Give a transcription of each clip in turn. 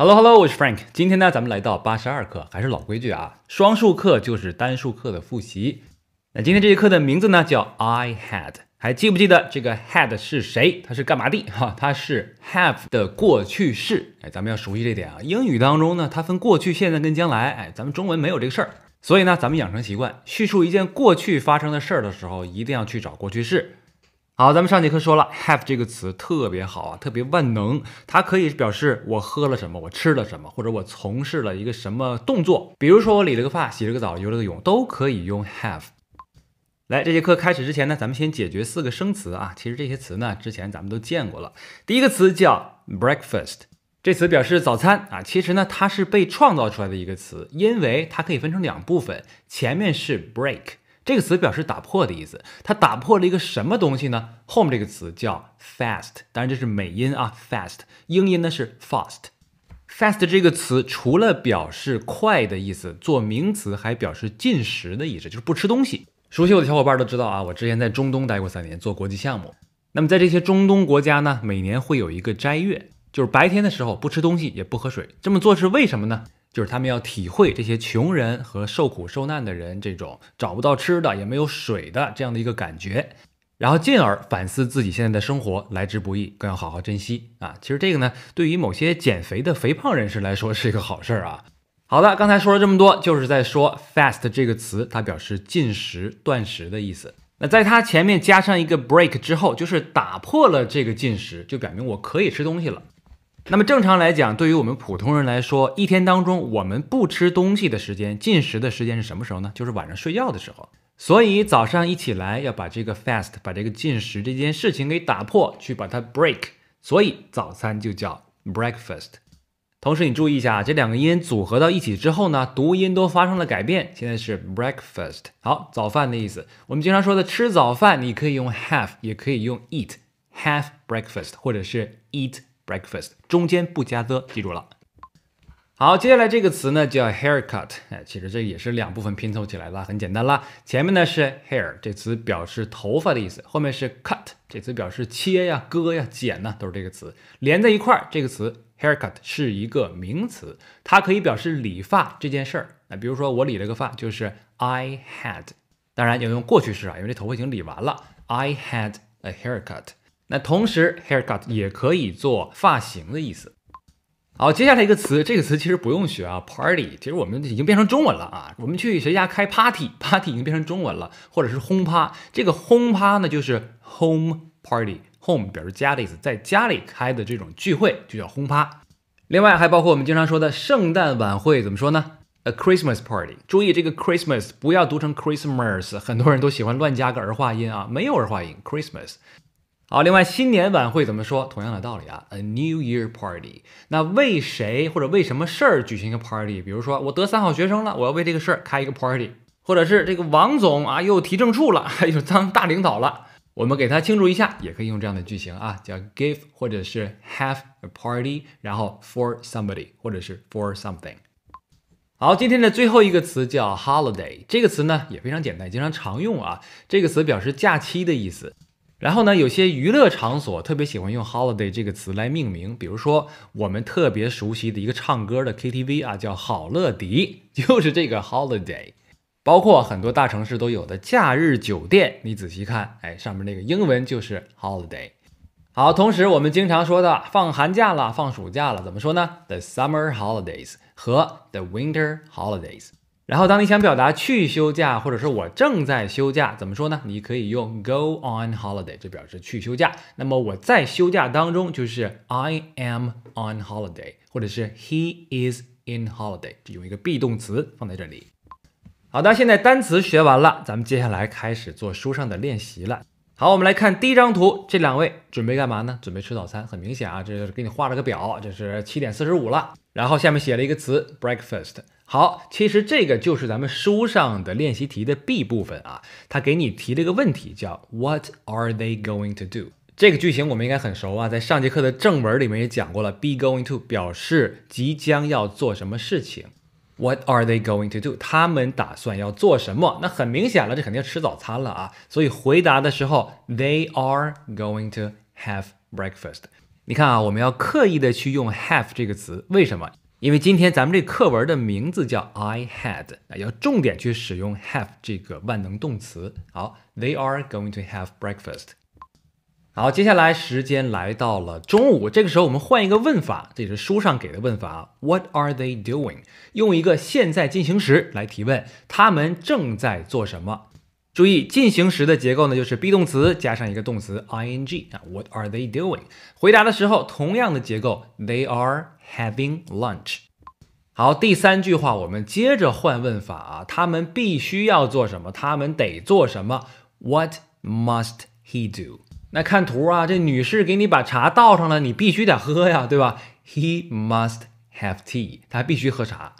Hello Hello，我是 Frank。今天呢，咱们来到八十二课，还是老规矩啊，双数课就是单数课的复习。那今天这节课的名字呢，叫 I had。还记不记得这个 had 是谁？它是干嘛的？哈，它是 have 的过去式。哎，咱们要熟悉这点啊。英语当中呢，它分过去、现在跟将来。哎，咱们中文没有这个事儿，所以呢，咱们养成习惯，叙述一件过去发生的事儿的时候，一定要去找过去式。好，咱们上节课说了，have 这个词特别好啊，特别万能，它可以表示我喝了什么，我吃了什么，或者我从事了一个什么动作。比如说，我理了个发，洗了个澡，游了个泳，都可以用 have。来，这节课开始之前呢，咱们先解决四个生词啊。其实这些词呢，之前咱们都见过了。第一个词叫 breakfast，这词表示早餐啊。其实呢，它是被创造出来的一个词，因为它可以分成两部分，前面是 break。这个词表示打破的意思，它打破了一个什么东西呢？后面这个词叫 fast，当然这是美音啊，fast，英音呢是 fast。fast 这个词除了表示快的意思，做名词还表示进食的意思，就是不吃东西。熟悉我的小伙伴都知道啊，我之前在中东待过三年，做国际项目。那么在这些中东国家呢，每年会有一个斋月，就是白天的时候不吃东西也不喝水，这么做是为什么呢？就是他们要体会这些穷人和受苦受难的人这种找不到吃的也没有水的这样的一个感觉，然后进而反思自己现在的生活来之不易，更要好好珍惜啊！其实这个呢，对于某些减肥的肥胖人士来说是一个好事儿啊。好的，刚才说了这么多，就是在说 fast 这个词，它表示进食断食的意思。那在它前面加上一个 break 之后，就是打破了这个进食，就表明我可以吃东西了。那么正常来讲，对于我们普通人来说，一天当中我们不吃东西的时间，进食的时间是什么时候呢？就是晚上睡觉的时候。所以早上一起来要把这个 fast，把这个进食这件事情给打破，去把它 break。所以早餐就叫 breakfast。同时你注意一下啊，这两个音组合到一起之后呢，读音都发生了改变，现在是 breakfast，好，早饭的意思。我们经常说的吃早饭，你可以用 have，也可以用 eat，have breakfast，或者是 eat。Breakfast 中间不加 the，记住了。好，接下来这个词呢叫 haircut，哎，其实这也是两部分拼凑起来啦，很简单啦。前面呢是 hair，这词表示头发的意思，后面是 cut，这词表示切呀、割呀、剪呢，都是这个词连在一块儿。这个词 haircut 是一个名词，它可以表示理发这件事儿。那比如说我理了个发，就是 I had，当然要用过去式啊，因为这头发已经理完了。I had a haircut。那同时，haircut 也可以做发型的意思。好，接下来一个词，这个词其实不用学啊。party 其实我们已经变成中文了啊。我们去谁家开 party，party 已经变成中文了，或者是轰趴。这个轰趴呢，就是 home party，home 表示家的意思，在家里开的这种聚会就叫轰趴。另外还包括我们经常说的圣诞晚会，怎么说呢？A Christmas party。注意这个 Christmas 不要读成 Christmas，很多人都喜欢乱加个儿化音啊，没有儿化音，Christmas。好，另外新年晚会怎么说？同样的道理啊，a New Year Party。那为谁或者为什么事儿举行一个 party？比如说我得三好学生了，我要为这个事儿开一个 party，或者是这个王总啊又提正处了，又当大领导了，我们给他庆祝一下，也可以用这样的句型啊，叫 give 或者是 have a party，然后 for somebody 或者是 for something。好，今天的最后一个词叫 holiday，这个词呢也非常简单，经常常用啊。这个词表示假期的意思。然后呢，有些娱乐场所特别喜欢用 holiday 这个词来命名，比如说我们特别熟悉的一个唱歌的 K T V 啊，叫好乐迪，就是这个 holiday。包括很多大城市都有的假日酒店，你仔细看，哎，上面那个英文就是 holiday。好，同时我们经常说的放寒假了，放暑假了，怎么说呢？The summer holidays 和 the winter holidays。然后，当你想表达去休假，或者是我正在休假，怎么说呢？你可以用 go on holiday，就表示去休假。那么我在休假当中就是 I am on holiday，或者是 He is in holiday，就用一个 be 动词放在这里。好的，现在单词学完了，咱们接下来开始做书上的练习了。好，我们来看第一张图，这两位准备干嘛呢？准备吃早餐。很明显啊，这是给你画了个表，这是七点四十五了，然后下面写了一个词 breakfast。好，其实这个就是咱们书上的练习题的 B 部分啊，他给你提了一个问题，叫 What are they going to do？这个句型我们应该很熟啊，在上节课的正文里面也讲过了。Be going to 表示即将要做什么事情。What are they going to do？他们打算要做什么？那很明显了，这肯定吃早餐了啊！所以回答的时候，They are going to have breakfast。你看啊，我们要刻意的去用 have 这个词，为什么？因为今天咱们这课文的名字叫 I had，那要重点去使用 have 这个万能动词。好，They are going to have breakfast。好，接下来时间来到了中午。这个时候，我们换一个问法，这也是书上给的问法：What are they doing？用一个现在进行时来提问，他们正在做什么？注意进行时的结构呢，就是 be 动词加上一个动词 ing 啊。What are they doing？回答的时候，同样的结构：They are having lunch。好，第三句话，我们接着换问法：啊，他们必须要做什么？他们得做什么？What must he do？那看图啊，这女士给你把茶倒上了，你必须得喝呀，对吧？He must have tea，他必须喝茶。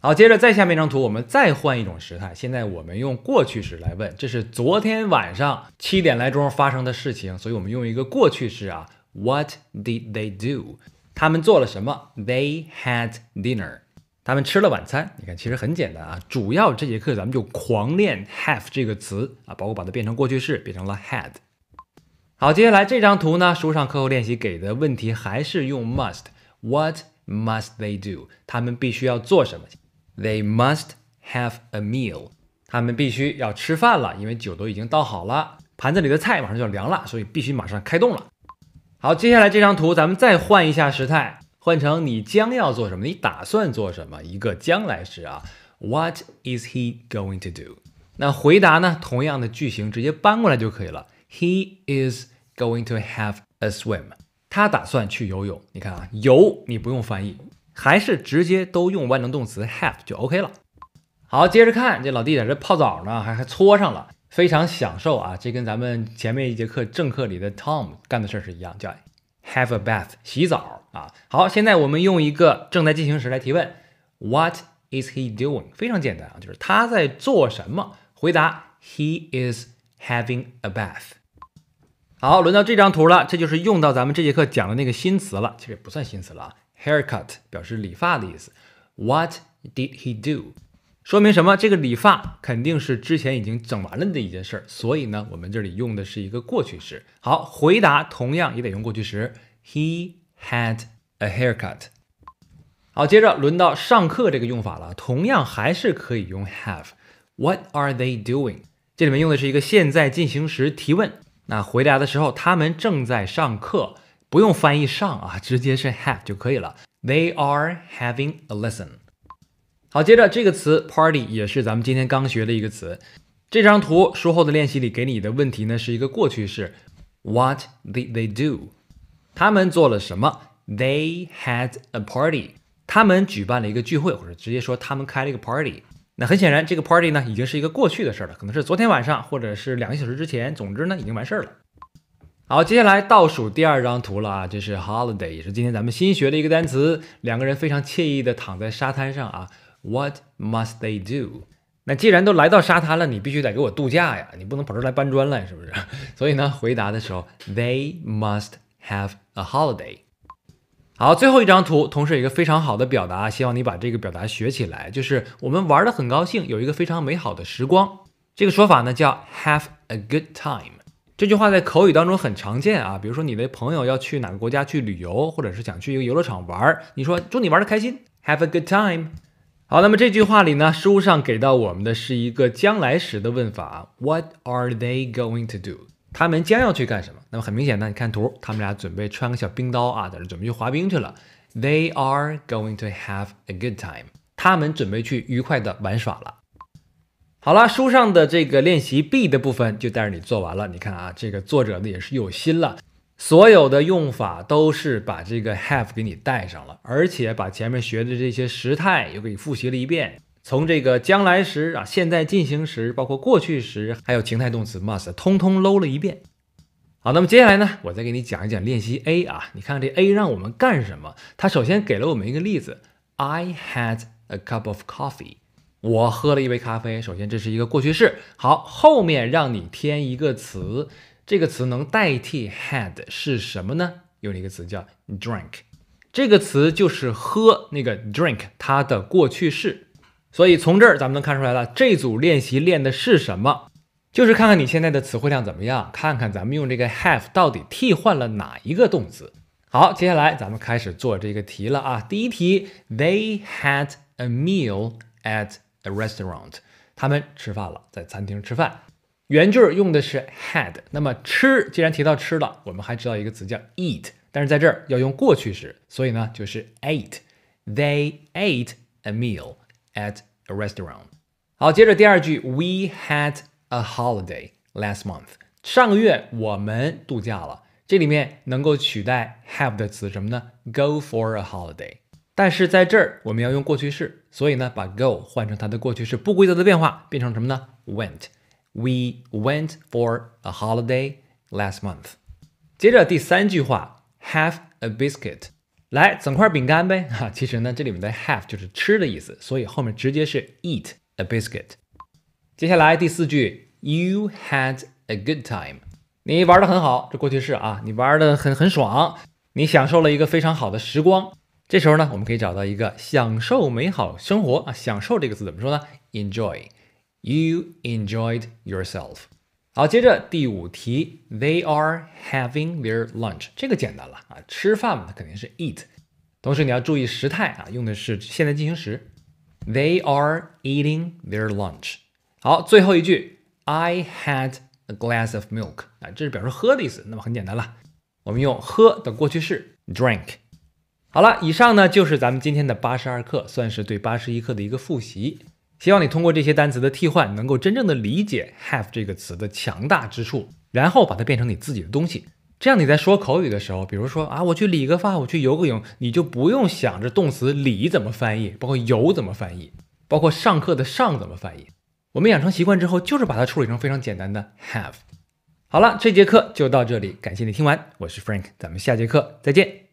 好，接着再下面一张图，我们再换一种时态。现在我们用过去时来问，这是昨天晚上七点来钟发生的事情，所以我们用一个过去式啊。What did they do？他们做了什么？They had dinner，他们吃了晚餐。你看，其实很简单啊。主要这节课咱们就狂练 have 这个词啊，包括把它变成过去式，变成了 had。好，接下来这张图呢？书上课后练习给的问题还是用 must，What must they do？他们必须要做什么？They must have a meal。他们必须要吃饭了，因为酒都已经倒好了，盘子里的菜马上就要凉了，所以必须马上开动了。好，接下来这张图，咱们再换一下时态，换成你将要做什么？你打算做什么？一个将来时啊。What is he going to do？那回答呢？同样的句型直接搬过来就可以了。He is Going to have a swim，他打算去游泳。你看啊，游你不用翻译，还是直接都用万能动词 have 就 OK 了。好，接着看这老弟在这泡澡呢，还还搓上了，非常享受啊。这跟咱们前面一节课正课里的 Tom 干的事是一样，叫 have a bath，洗澡啊。好，现在我们用一个正在进行时来提问，What is he doing？非常简单啊，就是他在做什么？回答 He is having a bath。好，轮到这张图了，这就是用到咱们这节课讲的那个新词了，其实也不算新词了啊。Haircut 表示理发的意思。What did he do？说明什么？这个理发肯定是之前已经整完了的一件事儿，所以呢，我们这里用的是一个过去时。好，回答同样也得用过去时。He had a haircut。好，接着轮到上课这个用法了，同样还是可以用 have。What are they doing？这里面用的是一个现在进行时提问。啊，回答的时候他们正在上课，不用翻译上啊，直接是 have 就可以了。They are having a lesson。好，接着这个词 party 也是咱们今天刚学的一个词。这张图书后的练习里给你的问题呢是一个过去式，What did they do？他们做了什么？They had a party。他们举办了一个聚会，或者直接说他们开了一个 party。那很显然，这个 party 呢，已经是一个过去的事儿了，可能是昨天晚上，或者是两个小时之前，总之呢，已经完事儿了。好，接下来倒数第二张图了啊，这是 holiday，也是今天咱们新学的一个单词。两个人非常惬意的躺在沙滩上啊。What must they do？那既然都来到沙滩了，你必须得给我度假呀，你不能跑这儿来搬砖来，是不是？所以呢，回答的时候，They must have a holiday。好，最后一张图，同时有一个非常好的表达，希望你把这个表达学起来。就是我们玩的很高兴，有一个非常美好的时光。这个说法呢叫 have a good time。这句话在口语当中很常见啊，比如说你的朋友要去哪个国家去旅游，或者是想去一个游乐场玩，你说祝你玩的开心，have a good time。好，那么这句话里呢，书上给到我们的是一个将来时的问法，what are they going to do？他们将要去干什么？那么很明显呢，你看图，他们俩准备穿个小冰刀啊，在这准备去滑冰去了。They are going to have a good time。他们准备去愉快的玩耍了。好了，书上的这个练习 B 的部分就带着你做完了。你看啊，这个作者呢也是有心了，所有的用法都是把这个 have 给你带上了，而且把前面学的这些时态又给你复习了一遍。从这个将来时啊，现在进行时，包括过去时，还有情态动词 must，通通搂了一遍。好，那么接下来呢，我再给你讲一讲练习 A 啊。你看这 A 让我们干什么？它首先给了我们一个例子：I had a cup of coffee。我喝了一杯咖啡。首先这是一个过去式。好，后面让你添一个词，这个词能代替 had 是什么呢？了一个词叫 drank，这个词就是喝那个 drink，它的过去式。所以从这儿咱们能看出来了，这组练习练的是什么？就是看看你现在的词汇量怎么样，看看咱们用这个 have 到底替换了哪一个动词。好，接下来咱们开始做这个题了啊。第一题，They had a meal at the restaurant。他们吃饭了，在餐厅吃饭。原句用的是 had，那么吃既然提到吃了，我们还知道一个词叫 eat，但是在这儿要用过去时，所以呢就是 ate。They ate a meal。at a restaurant。好，接着第二句，We had a holiday last month。上个月我们度假了。这里面能够取代 have 的词什么呢？Go for a holiday。但是在这儿我们要用过去式，所以呢，把 go 换成它的过去式，不规则的变化变成什么呢？Went。We went for a holiday last month。接着第三句话，have a biscuit 来整块饼干呗啊！其实呢，这里面的 have 就是吃的意思，所以后面直接是 eat a biscuit。接下来第四句，You had a good time。你玩的很好，这过去式啊，你玩的很很爽，你享受了一个非常好的时光。这时候呢，我们可以找到一个享受美好生活啊，享受这个词怎么说呢？Enjoy。You enjoyed yourself。好，接着第五题，They are having their lunch，这个简单了啊，吃饭嘛，那肯定是 eat，同时你要注意时态啊，用的是现在进行时，They are eating their lunch。好，最后一句，I had a glass of milk，啊，这是表示喝的意思，那么很简单了，我们用喝的过去式 drink。好了，以上呢就是咱们今天的八十二课，算是对八十一课的一个复习。希望你通过这些单词的替换，能够真正的理解 have 这个词的强大之处，然后把它变成你自己的东西。这样你在说口语的时候，比如说啊，我去理个发，我去游个泳，你就不用想着动词理怎么翻译，包括游怎么翻译，包括上课的上怎么翻译。我们养成习惯之后，就是把它处理成非常简单的 have。好了，这节课就到这里，感谢你听完，我是 Frank，咱们下节课再见。